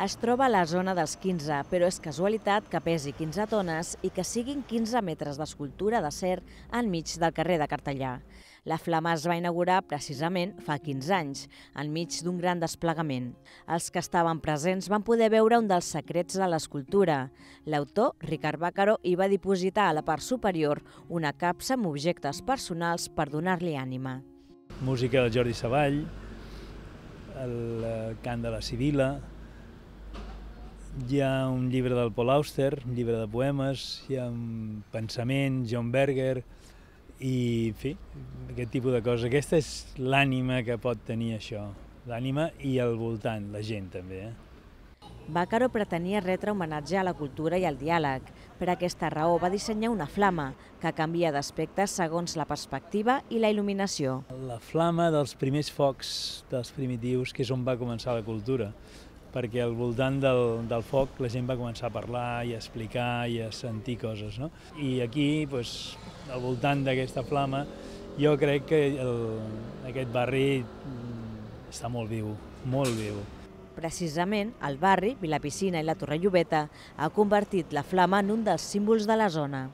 es troba a la zona dels 15, però és casualitat que pesi 15 tones i que siguin 15 metres d'escultura d'acer enmig del carrer de Cartellà. La flama es va inaugurar precisament fa 15 anys, enmig d'un gran desplegament. Els que estaven presents van poder veure un dels secrets de l'escultura. L'autor, Ricard Bàcaro, hi va dipositar a la part superior una capsa amb objectes personals per donar-li ànima. Música de Jordi Savall, el eh, cant de la Sibila, hi ha un llibre del Paul Auster, un llibre de poemes, hi ha un pensament, John Berger, i, en fi, aquest tipus de coses. Aquesta és l'ànima que pot tenir això, l'ànima i al voltant, la gent també. Eh? Bàcaro pretenia retre homenatge a la cultura i al diàleg. Per aquesta raó va dissenyar una flama, que canvia d'aspecte segons la perspectiva i la il·luminació. La flama dels primers focs dels primitius, que és on va començar la cultura perquè al voltant del, del foc la gent va començar a parlar i a explicar i a sentir coses. No? I aquí, doncs, al voltant d'aquesta flama, jo crec que el, aquest barri mm, està molt viu, molt viu. Precisament, el barri, Vilapiscina i la Torre Llobeta ha convertit la flama en un dels símbols de la zona.